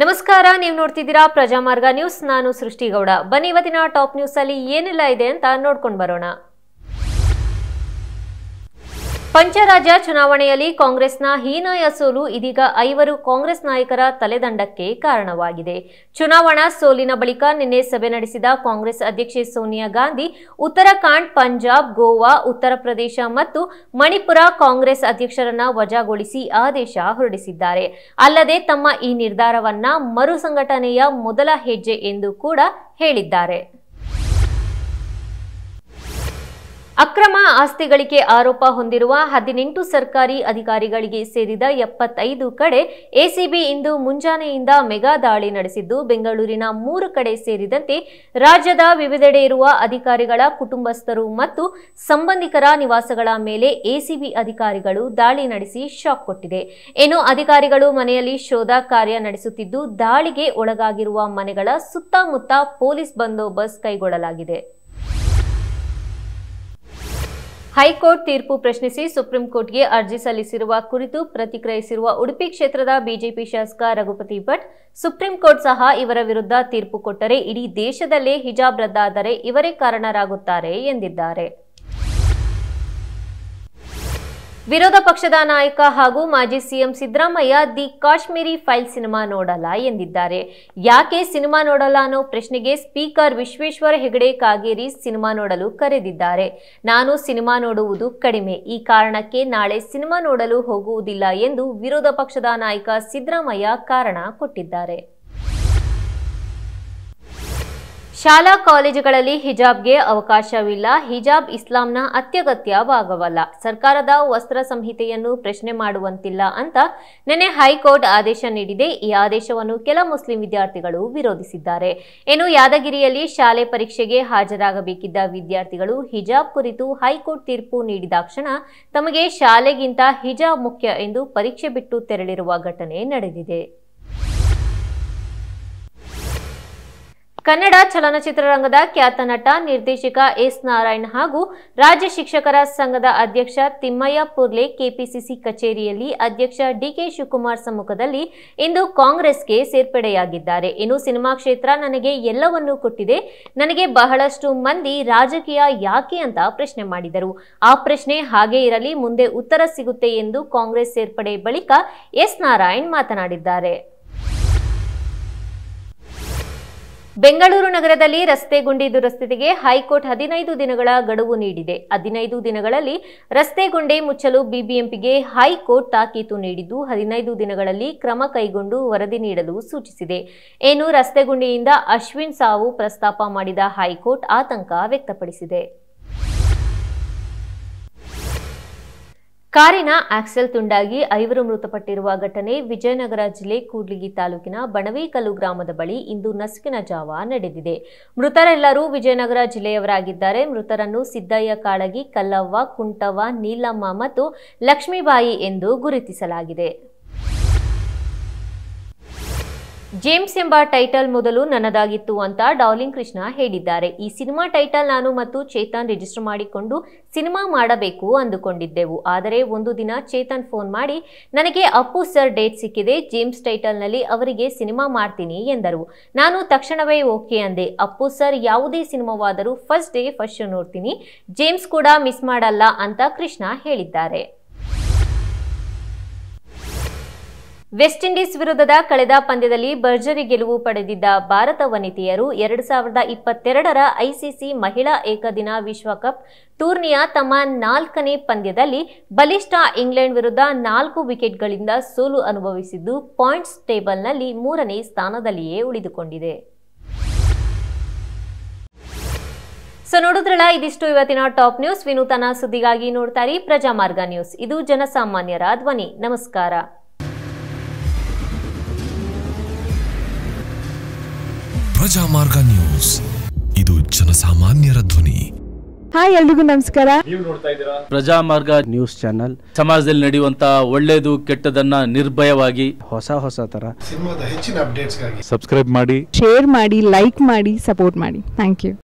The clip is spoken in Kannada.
ನಮಸ್ಕಾರ ನೀವು ನೋಡ್ತಿದ್ದೀರಾ ಪ್ರಜಾಮಾರ್ಗ ನ್ಯೂಸ್ ನಾನು ಸೃಷ್ಟಿಗೌಡ ಬನ್ನಿ ಇವತ್ತಿನ ಟಾಪ್ ನ್ಯೂಸ್ ಅಲ್ಲಿ ಏನೆಲ್ಲ ಇದೆ ಅಂತ ನೋಡ್ಕೊಂಡು ಬರೋಣ ಪಂಚರಾಜ್ಯ ಚುನಾವಣೆಯಲ್ಲಿ ಕಾಂಗ್ರೆಸ್ನ ಹೀನಾಯ ಸೋಲು ಇದೀಗ ಐವರು ಕಾಂಗ್ರೆಸ್ ನಾಯಕರ ತಲೆದಂಡಕ್ಕೆ ಕಾರಣವಾಗಿದೆ ಚುನಾವಣಾ ಸೋಲಿನ ಬಳಿಕ ನಿನ್ನೆ ಸಭೆ ನಡೆಸಿದ ಕಾಂಗ್ರೆಸ್ ಅಧ್ಯಕ್ಷೆ ಸೋನಿಯಾ ಗಾಂಧಿ ಉತ್ತರಾಖಂಡ್ ಪಂಜಾಬ್ ಗೋವಾ ಉತ್ತರ ಪ್ರದೇಶ ಮತ್ತು ಮಣಿಪುರ ಕಾಂಗ್ರೆಸ್ ಅಧ್ಯಕ್ಷರನ್ನ ವಜಾಗೊಳಿಸಿ ಆದೇಶ ಹೊರಡಿಸಿದ್ದಾರೆ ಅಲ್ಲದೆ ತಮ್ಮ ಈ ನಿರ್ಧಾರವನ್ನ ಮರುಸಂಘಟನೆಯ ಮೊದಲ ಹೆಜ್ಜೆ ಎಂದು ಕೂಡ ಹೇಳಿದ್ದಾರೆ ಅಕ್ರಮ ಆಸ್ತಿ ಆರೋಪ ಹೊಂದಿರುವ ಹದಿನೆಂಟು ಸರ್ಕಾರಿ ಅಧಿಕಾರಿಗಳಿಗೆ ಸೇರಿದ ಎಪ್ಪತ್ತೈದು ಕಡೆ ಎಸಿಬಿ ಇಂದು ಮುಂಜಾನೆಯಿಂದ ಮೆಗಾ ದಾಳಿ ನಡೆಸಿದ್ದು ಬೆಂಗಳೂರಿನ ಮೂರು ಕಡೆ ಸೇರಿದಂತೆ ರಾಜ್ಯದ ವಿವಿಧೆಡೆ ಇರುವ ಅಧಿಕಾರಿಗಳ ಕುಟುಂಬಸ್ಥರು ಮತ್ತು ಸಂಬಂಧಿಕರ ನಿವಾಸಗಳ ಮೇಲೆ ಎಸಿಬಿ ಅಧಿಕಾರಿಗಳು ದಾಳಿ ನಡೆಸಿ ಶಾಕ್ ಕೊಟ್ಟಿದೆ ಇನ್ನು ಅಧಿಕಾರಿಗಳು ಮನೆಯಲ್ಲಿ ಶೋಧ ಕಾರ್ಯ ನಡೆಸುತ್ತಿದ್ದು ದಾಳಿಗೆ ಒಳಗಾಗಿರುವ ಮನೆಗಳ ಸುತ್ತಮುತ್ತ ಪೊಲೀಸ್ ಬಂದೋಬಸ್ತ್ ಕೈಗೊಳ್ಳಲಾಗಿದೆ ಹೈಕೋರ್ಟ್ ತೀರ್ಪು ಪ್ರಶ್ನಿಸಿ ಸುಪ್ರೀಂ ಕೋರ್ಟ್ಗೆ ಅರ್ಜಿ ಸಲ್ಲಿಸಿರುವ ಕುರಿತು ಪ್ರತಿಕ್ರಿಯಿಸಿರುವ ಉಡುಪಿ ಕ್ಷೇತ್ರದ ಬಿಜೆಪಿ ಶಾಸಕ ರಘುಪತಿ ಭಟ್ ಸುಪ್ರೀಂ ಕೋರ್ಟ್ ಸಹ ಇವರ ವಿರುದ್ಧ ತೀರ್ಪು ಕೊಟ್ಟರೆ ಇಡೀ ದೇಶದಲ್ಲೇ ಹಿಜಾಬ್ ರದ್ದಾದರೆ ಇವರೇ ಕಾರಣರಾಗುತ್ತಾರೆ ಎಂದಿದ್ದಾರೆ ವಿರೋಧ ಪಕ್ಷದ ನಾಯಕ ಹಾಗೂ ಮಾಜಿ CM Siddaramaiah the Kashmiri file cinema ನೋಡಲ್ಲ ಎಂದಿದ್ದಾರೆ ಯಾಕೆ ಸಿನಿಮಾ ನೋಡಲ್ಲ ಅನ್ನೋ ಪ್ರಶ್ನೆಗೆ ಸ್ಪೀಕರ್ ವಿಶ್ವೇಶ್ವರ ಹೆಗಡೆ ಕಾಗೇರಿ ಸಿನಿಮಾ ನೋಡಲು ಕರೆದಿದ್ದಾರೆ ನಾನು ಸಿನಿಮಾ ನೋಡುವುದು ಕಡಿಮೆ ಈ ಕಾರಣಕ್ಕೆ ನಾಳೆ ಸಿನಿಮಾ ನೋಡಲು ಹೋಗುವುದಿಲ್ಲ ಎಂದು ವಿರೋಧ ಪಕ್ಷದ ನಾಯಕ ಸಿದ್ದರಾಮಯ್ಯ ಕಾರಣ ಕೊಟ್ಟಿದ್ದಾರೆ ಶಾಲಾ ಕಾಲೇಜುಗಳಲ್ಲಿ ಹಿಜಾಬ್ಗೆ ಅವಕಾಶವಿಲ್ಲ ಹಿಜಾಬ್ ಇಸ್ಲಾಂನ ಅತ್ಯಗತ್ಯ ಭಾಗವಲ್ಲ ಸರ್ಕಾರದ ವಸ್ತ್ರ ಸಂಹಿತೆಯನ್ನು ಪ್ರಶ್ನೆ ಮಾಡುವಂತಿಲ್ಲ ಅಂತ ನಿನ್ನೆ ಹೈಕೋರ್ಟ್ ಆದೇಶ ನೀಡಿದೆ ಈ ಆದೇಶವನ್ನು ಕೆಲ ಮುಸ್ಲಿಂ ವಿದ್ಯಾರ್ಥಿಗಳು ವಿರೋಧಿಸಿದ್ದಾರೆ ಇನ್ನು ಯಾದಗಿರಿಯಲ್ಲಿ ಶಾಲೆ ಪರೀಕ್ಷೆಗೆ ಹಾಜರಾಗಬೇಕಿದ್ದ ವಿದ್ಯಾರ್ಥಿಗಳು ಹಿಜಾಬ್ ಕುರಿತು ಹೈಕೋರ್ಟ್ ತೀರ್ಪು ನೀಡಿದಾಕ್ಷಣ ತಮಗೆ ಶಾಲೆಗಿಂತ ಹಿಜಾಬ್ ಮುಖ್ಯ ಎಂದು ಪರೀಕ್ಷೆ ಬಿಟ್ಟು ತೆರಳಿರುವ ಘಟನೆ ನಡೆದಿದೆ ಕನ್ನಡ ಚಲನಚಿತ್ರರಂಗದ ಖ್ಯಾತ ನಟ ನಿರ್ದೇಶಕ ಎಸ್ ನಾರಾಯಣ್ ಹಾಗೂ ರಾಜ್ಯ ಶಿಕ್ಷಕರ ಸಂಘದ ಅಧ್ಯಕ್ಷ ತಿಮ್ಮಯ್ಯ ಪುರ್ಲೆ ಕೆಪಿಸಿಸಿ ಕಚೇರಿಯಲ್ಲಿ ಅಧ್ಯಕ್ಷ ಡಿಕೆ ಶಿವಕುಮಾರ್ ಸಮ್ಮುಖದಲ್ಲಿ ಇಂದು ಕಾಂಗ್ರೆಸ್ಗೆ ಸೇರ್ಪಡೆಯಾಗಿದ್ದಾರೆ ಇನ್ನು ಸಿನಿಮಾ ಕ್ಷೇತ್ರ ನನಗೆ ಎಲ್ಲವನ್ನೂ ಕೊಟ್ಟಿದೆ ನನಗೆ ಬಹಳಷ್ಟು ಮಂದಿ ರಾಜಕೀಯ ಯಾಕೆ ಅಂತ ಪ್ರಶ್ನೆ ಮಾಡಿದರು ಆ ಪ್ರಶ್ನೆ ಹಾಗೇ ಇರಲಿ ಮುಂದೆ ಉತ್ತರ ಸಿಗುತ್ತೆ ಎಂದು ಕಾಂಗ್ರೆಸ್ ಸೇರ್ಪಡೆ ಬಳಿಕ ಎಸ್ ನಾರಾಯಣ್ ಮಾತನಾಡಿದ್ದಾರೆ ಬೆಂಗಳೂರು ನಗರದಲ್ಲಿ ರಸ್ತೆ ಗುಂಡಿ ದುರಸ್ತಿಗೆ ಹೈಕೋರ್ಟ್ ಹದಿನೈದು ದಿನಗಳ ಗಡುವು ನೀಡಿದೆ ಹದಿನೈದು ದಿನಗಳಲ್ಲಿ ರಸ್ತೆ ಗುಂಡಿ ಮುಚ್ಚಲು ಬಿಬಿಎಂಪಿಗೆ ಹೈಕೋರ್ಟ್ ತಾಕೀತು ನೀಡಿದ್ದು ಹದಿನೈದು ದಿನಗಳಲ್ಲಿ ಕ್ರಮ ಕೈಗೊಂಡು ವರದಿ ನೀಡಲು ಸೂಚಿಸಿದೆ ಏನು ರಸ್ತೆ ಗುಂಡಿಯಿಂದ ಅಶ್ವಿನ್ ಸಾವು ಪ್ರಸ್ತಾಪ ಮಾಡಿದ ಹೈಕೋರ್ಟ್ ಆತಂಕ ವ್ಯಕ್ತಪಡಿಸಿದೆ ಕಾರಿನ ಆಕ್ಸೆಲ್ ತುಂಡಾಗಿ ಐವರು ಮೃತಪಟ್ಟಿರುವ ಘಟನೆ ವಿಜಯನಗರ ಜಿಲ್ಲೆ ಕೂಡ್ಲಿಗಿ ತಾಲೂಕಿನ ಬಣವೇಕಲ್ಲು ಗ್ರಾಮದ ಬಳಿ ಇಂದು ನಸುಕಿನ ಜಾವ ನಡೆದಿದೆ ಮೃತರೆಲ್ಲರೂ ವಿಜಯನಗರ ಜಿಲ್ಲೆಯವರಾಗಿದ್ದಾರೆ ಮೃತರನ್ನು ಸಿದ್ದಯ್ಯ ಕಾಳಗಿ ಕಲ್ಲವ್ವ ಕುಂಟವ್ವ ನೀಲಮ್ಮ ಮತ್ತು ಲಕ್ಷ್ಮೀಬಾಯಿ ಎಂದು ಗುರುತಿಸಲಾಗಿದೆ ಜೇಮ್ಸ್ ಎಂಬ ಟೈಟಲ್ ಮೊದಲು ನನ್ನದಾಗಿತ್ತು ಅಂತ ಡಾರ್ಲಿಂಗ್ ಕೃಷ್ಣ ಹೇಳಿದ್ದಾರೆ ಈ ಸಿನಿಮಾ ಟೈಟಲ್ ನಾನು ಮತ್ತು ಚೇತನ್ ರಿಜಿಸ್ಟರ್ ಮಾಡಿಕೊಂಡು ಸಿನಿಮಾ ಮಾಡಬೇಕು ಅಂದುಕೊಂಡಿದ್ದೆವು ಆದರೆ ಒಂದು ದಿನ ಚೇತನ್ ಫೋನ್ ಮಾಡಿ ನನಗೆ ಅಪ್ಪು ಸರ್ ಡೇಟ್ ಸಿಕ್ಕಿದೆ ಜೇಮ್ಸ್ ಟೈಟಲ್ನಲ್ಲಿ ಅವರಿಗೆ ಸಿನಿಮಾ ಮಾಡ್ತೀನಿ ಎಂದರು ನಾನು ತಕ್ಷಣವೇ ಓಕೆ ಅಂದೆ ಅಪ್ಪು ಸರ್ ಯಾವುದೇ ಸಿನಿಮಾವಾದರೂ ಫಸ್ಟ್ ಡೇ ಫಸ್ಟ್ ಶೋ ನೋಡ್ತೀನಿ ಜೇಮ್ಸ್ ಕೂಡ ಮಿಸ್ ಮಾಡಲ್ಲ ಅಂತ ಕೃಷ್ಣ ಹೇಳಿದ್ದಾರೆ ವೆಸ್ಟ್ ಇಂಡೀಸ್ ವಿರುದ್ಧದ ಕಳೆದ ಪಂದ್ಯದಲ್ಲಿ ಭರ್ಜರಿ ಗೆಲುವು ಪಡೆದಿದ್ದ ಭಾರತ ವನಿತೆಯರು ಎರಡು ಸಾವಿರದ ಇಪ್ಪತ್ತೆರಡರ ಐಸಿಸಿ ಮಹಿಳಾ ಏಕದಿನ ವಿಶ್ವಕಪ್ ಟೂರ್ನಿಯ ತಮ್ಮ ನಾಲ್ಕನೇ ಪಂದ್ಯದಲ್ಲಿ ಬಲಿಷ್ಠ ಇಂಗ್ಲೆಂಡ್ ವಿರುದ್ಧ ನಾಲ್ಕು ವಿಕೆಟ್ಗಳಿಂದ ಸೋಲು ಅನುಭವಿಸಿದ್ದು ಪಾಯಿಂಟ್ಸ್ ಟೇಬಲ್ನಲ್ಲಿ ಮೂರನೇ ಸ್ಥಾನದಲ್ಲಿಯೇ ಉಳಿದುಕೊಂಡಿದೆ ಸೊ ನೋಡಿದ್ರಲ್ಲ ಇದಿಷ್ಟು ಇವತ್ತಿನ ಟಾಪ್ ನ್ಯೂಸ್ ವಿನೂತನ ಸುದ್ದಿಗಾಗಿ ನೋಡ್ತಾರೆ ಪ್ರಜಾಮಾರ್ಗ ನ್ಯೂಸ್ ಇದು ಜನಸಾಮಾನ್ಯರ ಧ್ವನಿ ನಮಸ್ಕಾರ ಪ್ರಜಾಮಾರ್ಗ ನ್ಯೂಸ್ ಇದು ಜನಸಾಮಾನ್ಯರ ಧ್ವನಿ ಹಾಯ್ ಎಲ್ರಿಗೂ ನಮಸ್ಕಾರ ಪ್ರಜಾ ಮಾರ್ಗ ನ್ಯೂಸ್ ಚಾನೆಲ್ ಸಮಾಜದಲ್ಲಿ ನಡೆಯುವಂತ ಒಳ್ಳೇದು ಕೆಟ್ಟದನ್ನ ನಿರ್ಭಯವಾಗಿ ಹೊಸ ಹೊಸ ತರ ಸಿನಿಮಾದ ಹೆಚ್ಚಿನ ಅಪ್ಡೇಟ್ಸ್ ಸಬ್ಸ್ಕ್ರೈಬ್ ಮಾಡಿ ಶೇರ್ ಮಾಡಿ ಲೈಕ್ ಮಾಡಿ ಸಪೋರ್ಟ್ ಮಾಡಿ ಥ್ಯಾಂಕ್ ಯು